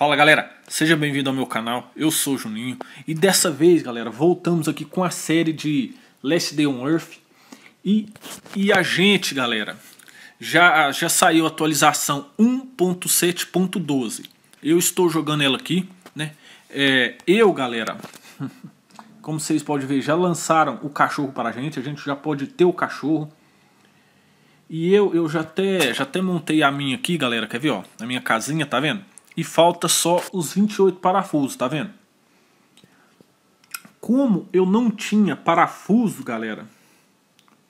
Fala galera, seja bem-vindo ao meu canal, eu sou o Juninho e dessa vez galera voltamos aqui com a série de Last Day on Earth e, e a gente galera já, já saiu a atualização 1.7.12 eu estou jogando ela aqui né é, eu galera como vocês podem ver já lançaram o cachorro para a gente, a gente já pode ter o cachorro e eu, eu já até já até montei a minha aqui galera, quer ver ó, a minha casinha tá vendo? e falta só os 28 parafusos, tá vendo? Como eu não tinha parafuso, galera,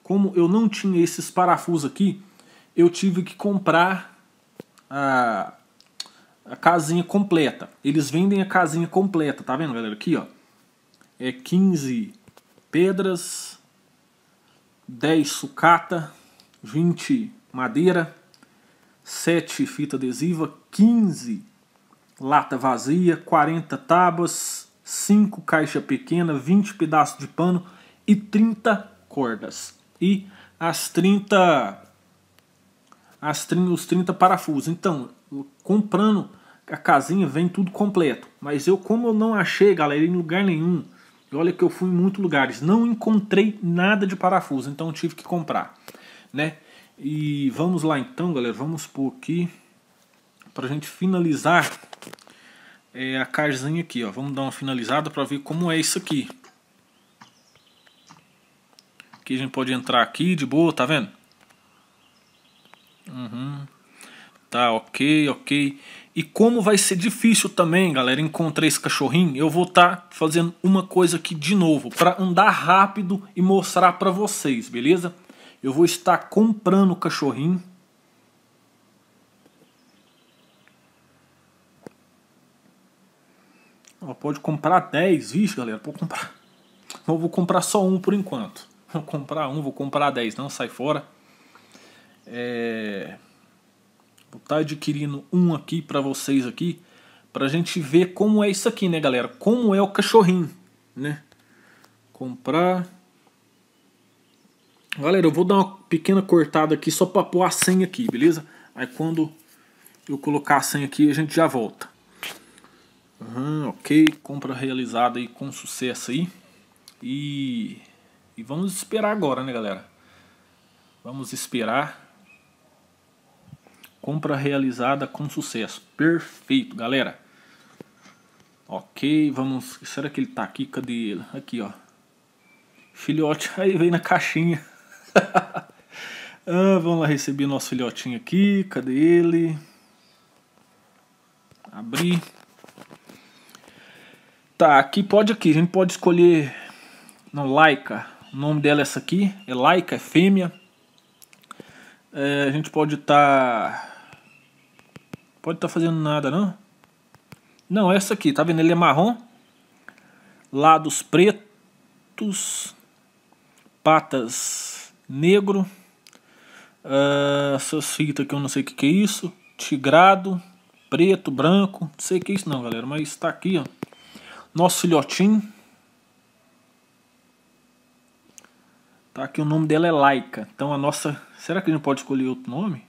como eu não tinha esses parafusos aqui, eu tive que comprar a, a casinha completa. Eles vendem a casinha completa, tá vendo, galera? Aqui, ó. É 15 pedras, 10 sucata, 20 madeira, 7 fita adesiva, 15 lata vazia, 40 tábuas, 5 caixa pequena, 20 pedaços de pano e 30 cordas. E as 30 as 30, os 30 parafusos. Então, comprando a casinha vem tudo completo, mas eu como eu não achei, galera, em lugar nenhum. E olha que eu fui em muitos lugares, não encontrei nada de parafuso, então tive que comprar, né? E vamos lá então, galera, vamos por aqui para a gente finalizar é a carzinha aqui, ó. Vamos dar uma finalizada para ver como é isso aqui. Aqui a gente pode entrar aqui de boa, tá vendo? Uhum. Tá, ok, ok. E como vai ser difícil também, galera, encontrar esse cachorrinho, eu vou estar tá fazendo uma coisa aqui de novo, para andar rápido e mostrar para vocês, beleza? Eu vou estar comprando o cachorrinho Ela pode comprar 10, vixe, galera, vou comprar. vou comprar só um por enquanto. Vou comprar um, vou comprar 10, não, sai fora. É... Vou estar tá adquirindo um aqui para vocês aqui, pra gente ver como é isso aqui, né, galera? Como é o cachorrinho, né? Comprar. Galera, eu vou dar uma pequena cortada aqui só para pôr a senha aqui, beleza? Aí quando eu colocar a senha aqui, a gente já volta. Uhum, ok, compra realizada aí com sucesso aí. E, e vamos esperar agora, né, galera? Vamos esperar. Compra realizada com sucesso. Perfeito, galera. Ok, vamos. Será que ele tá aqui? Cadê ele? Aqui, ó. Filhote. Aí vem na caixinha. ah, vamos lá receber nosso filhotinho aqui. Cadê ele? Abrir. Tá, aqui pode aqui, a gente pode escolher não, Laika. O nome dela é essa aqui, é Laika, é fêmea. É, a gente pode estar tá... pode estar tá fazendo nada, não? Não, é essa aqui, tá vendo? Ele é marrom. Lados pretos. Patas negro. Uh, ah, essas fitas que eu não sei o que, que é isso. Tigrado, preto, branco. Não sei o que é isso não, galera, mas está aqui, ó. Nosso filhotinho. Tá aqui o nome dela é Laika. Então a nossa. Será que a gente pode escolher outro nome?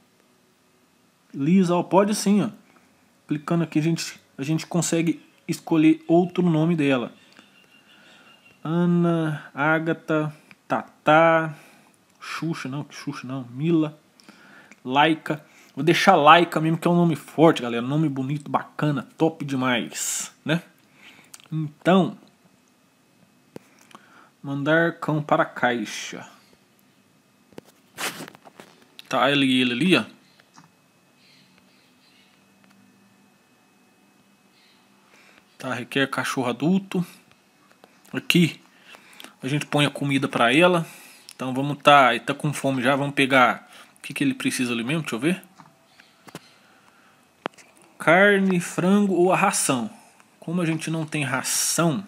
Lisa, ó, pode sim, ó. Clicando aqui a gente, a gente consegue escolher outro nome dela. Ana, Agatha, Tata, Xuxa, não, Xuxa não, Mila, Laika. Vou deixar Laika mesmo, que é um nome forte, galera. Nome bonito, bacana, top demais, né? Então, mandar cão para a caixa. Tá ele ele ali, ó. Tá, requer cachorro adulto. Aqui a gente põe a comida para ela. Então vamos tá, ele tá com fome já, vamos pegar o que que ele precisa ali mesmo, deixa eu ver. Carne, frango ou a ração. Como a gente não tem ração,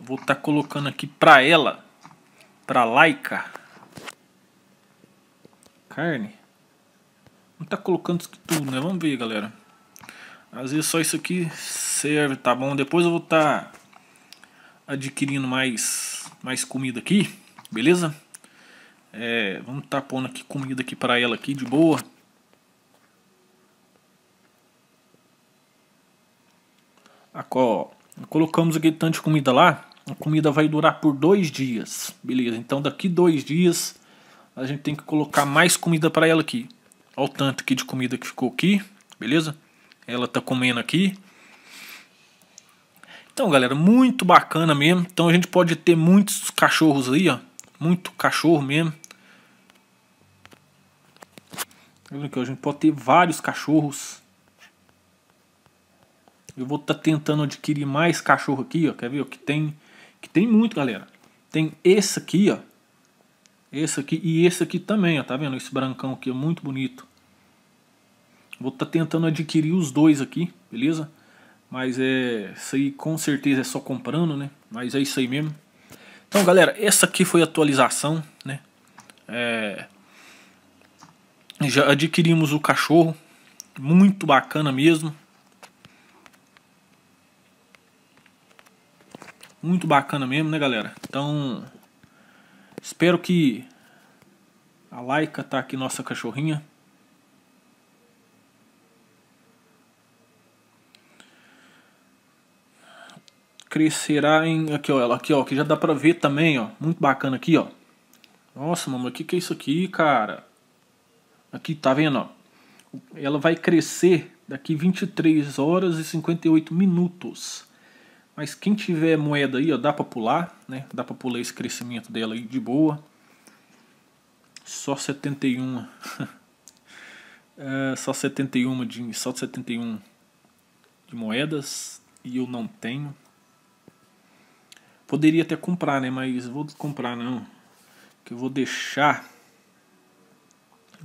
vou estar tá colocando aqui para ela, para laica, carne. Não estar tá colocando isso tudo, né? Vamos ver, galera. Às vezes só isso aqui serve, tá bom? Depois eu vou estar tá adquirindo mais, mais comida aqui, beleza? É, vamos estar tá pondo aqui comida aqui para ela aqui de boa. colocamos aquele tanto de comida lá, a comida vai durar por dois dias, beleza? Então daqui dois dias a gente tem que colocar mais comida para ela aqui. Olha o tanto aqui de comida que ficou aqui, beleza? Ela tá comendo aqui. Então, galera, muito bacana mesmo. Então a gente pode ter muitos cachorros aí, ó. Muito cachorro mesmo. aqui, A gente pode ter vários cachorros. Eu vou estar tá tentando adquirir mais cachorro aqui, ó. Quer ver? Que tem, que tem muito, galera. Tem esse aqui, ó. Esse aqui e esse aqui também, ó. Tá vendo? Esse brancão aqui é muito bonito. Vou estar tá tentando adquirir os dois aqui, beleza? Mas é. Isso aí com certeza é só comprando, né? Mas é isso aí mesmo. Então, galera, essa aqui foi a atualização, né? É, já adquirimos o cachorro, muito bacana mesmo. Muito bacana mesmo, né, galera? Então, espero que a Laika tá aqui, nossa cachorrinha. Crescerá em... Aqui, ó, ela aqui, ó, que já dá pra ver também, ó. Muito bacana aqui, ó. Nossa, mamãe, o que, que é isso aqui, cara? Aqui, tá vendo, ó? Ela vai crescer daqui 23 horas e 58 minutos. Mas quem tiver moeda aí, ó, dá para pular, né? Dá para pular esse crescimento dela aí de boa. Só 71. é, só 71 de só 71 de moedas e eu não tenho. Poderia até comprar, né? Mas vou comprar não. Que eu vou deixar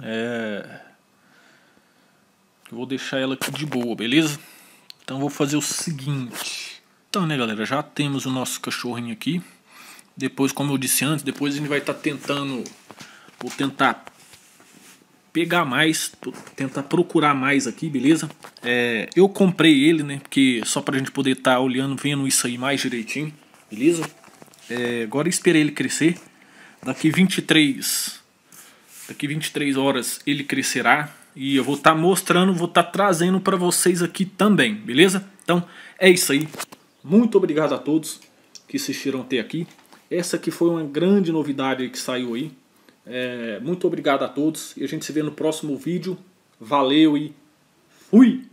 é, eu vou deixar ela aqui de boa, beleza? Então vou fazer o seguinte. Então, né, galera, já temos o nosso cachorrinho aqui. Depois, como eu disse antes, depois a gente vai estar tá tentando... Vou tentar pegar mais, tentar procurar mais aqui, beleza? É, eu comprei ele, né, porque só pra gente poder estar tá olhando, vendo isso aí mais direitinho, beleza? É, agora esperei ele crescer. Daqui 23... Daqui 23 horas ele crescerá, e eu vou estar tá mostrando, vou estar tá trazendo para vocês aqui também, beleza? Então é isso aí. Muito obrigado a todos que assistiram até aqui. Essa que foi uma grande novidade que saiu aí. É, muito obrigado a todos e a gente se vê no próximo vídeo. Valeu e fui!